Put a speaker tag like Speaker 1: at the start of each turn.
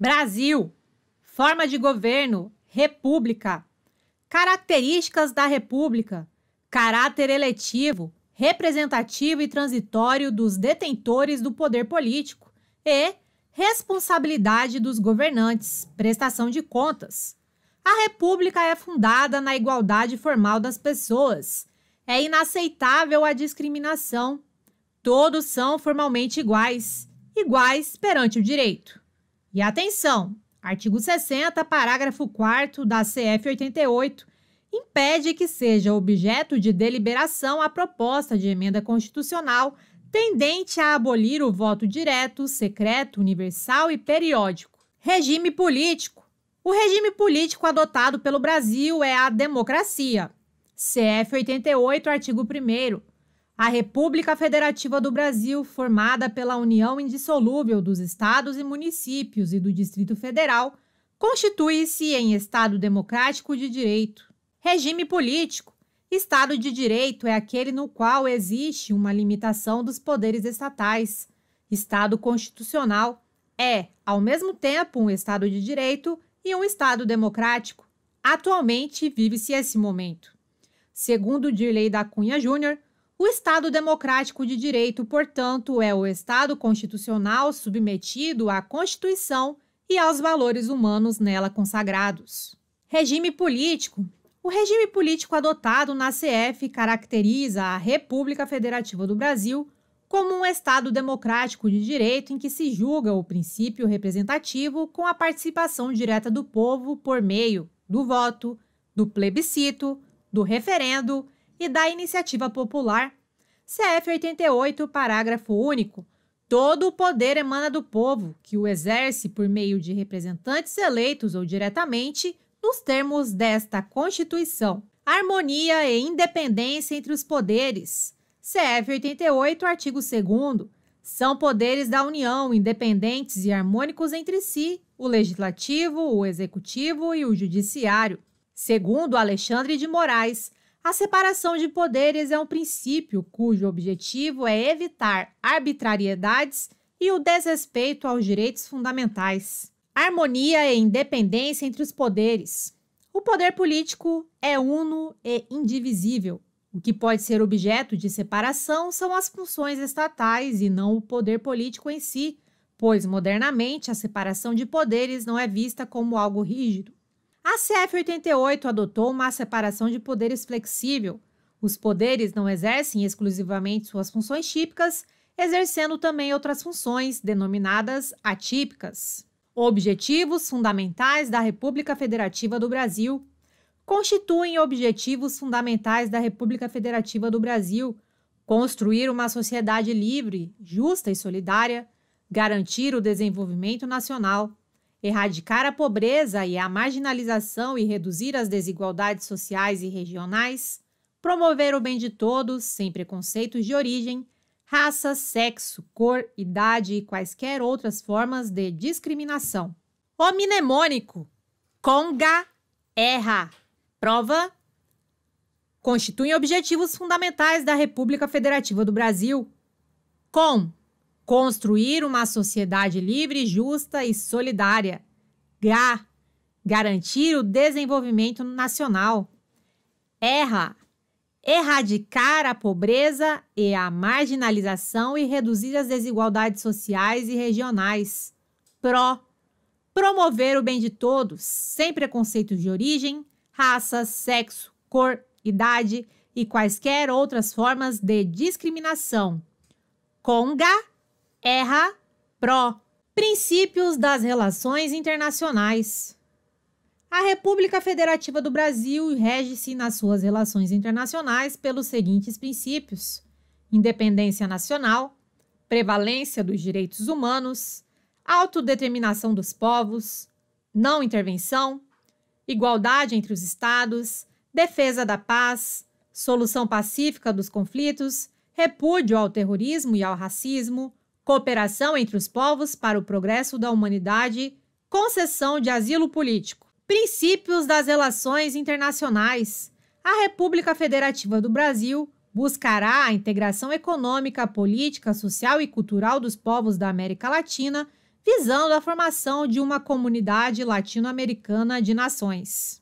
Speaker 1: Brasil, forma de governo, república, características da república, caráter eletivo, representativo e transitório dos detentores do poder político e responsabilidade dos governantes, prestação de contas. A república é fundada na igualdade formal das pessoas. É inaceitável a discriminação. Todos são formalmente iguais, iguais perante o direito. E atenção, artigo 60, parágrafo 4 da CF 88 impede que seja objeto de deliberação a proposta de emenda constitucional tendente a abolir o voto direto, secreto, universal e periódico. Regime político. O regime político adotado pelo Brasil é a democracia. CF 88, artigo 1 a República Federativa do Brasil, formada pela união indissolúvel dos estados e municípios e do Distrito Federal, constitui-se em Estado democrático de direito. Regime político. Estado de direito é aquele no qual existe uma limitação dos poderes estatais. Estado constitucional é, ao mesmo tempo, um Estado de direito e um Estado democrático. Atualmente vive-se esse momento. Segundo Dirley da Cunha Júnior, o Estado democrático de direito, portanto, é o Estado constitucional submetido à Constituição e aos valores humanos nela consagrados. Regime político. O regime político adotado na CF caracteriza a República Federativa do Brasil como um Estado democrático de direito em que se julga o princípio representativo com a participação direta do povo por meio do voto, do plebiscito, do referendo e da iniciativa popular. CF 88, parágrafo único. Todo o poder emana do povo, que o exerce por meio de representantes eleitos ou diretamente, nos termos desta Constituição. Harmonia e independência entre os poderes. CF 88, artigo 2. São poderes da União, independentes e harmônicos entre si, o Legislativo, o Executivo e o Judiciário. Segundo Alexandre de Moraes, a separação de poderes é um princípio cujo objetivo é evitar arbitrariedades e o desrespeito aos direitos fundamentais. Harmonia e independência entre os poderes. O poder político é uno e indivisível. O que pode ser objeto de separação são as funções estatais e não o poder político em si, pois modernamente a separação de poderes não é vista como algo rígido. A CF 88 adotou uma separação de poderes flexível. Os poderes não exercem exclusivamente suas funções típicas, exercendo também outras funções, denominadas atípicas. Objetivos fundamentais da República Federativa do Brasil constituem objetivos fundamentais da República Federativa do Brasil: construir uma sociedade livre, justa e solidária, garantir o desenvolvimento nacional, Erradicar a pobreza e a marginalização e reduzir as desigualdades sociais e regionais. Promover o bem de todos, sem preconceitos de origem, raça, sexo, cor, idade e quaisquer outras formas de discriminação. O mnemônico Conga erra. Prova constituem objetivos fundamentais da República Federativa do Brasil. Com Construir uma sociedade livre, justa e solidária. Ga. Garantir o desenvolvimento nacional. Erra. Erradicar a pobreza e a marginalização e reduzir as desigualdades sociais e regionais. Pró. Promover o bem de todos, sem preconceitos de origem, raça, sexo, cor, idade e quaisquer outras formas de discriminação. Conga erra pro. Princípios das relações internacionais. A República Federativa do Brasil rege-se nas suas relações internacionais pelos seguintes princípios: independência nacional, prevalência dos direitos humanos, autodeterminação dos povos, não intervenção, igualdade entre os Estados, defesa da paz, solução pacífica dos conflitos, repúdio ao terrorismo e ao racismo, cooperação entre os povos para o progresso da humanidade, concessão de asilo político, princípios das relações internacionais. A República Federativa do Brasil buscará a integração econômica, política, social e cultural dos povos da América Latina, visando a formação de uma comunidade latino-americana de nações.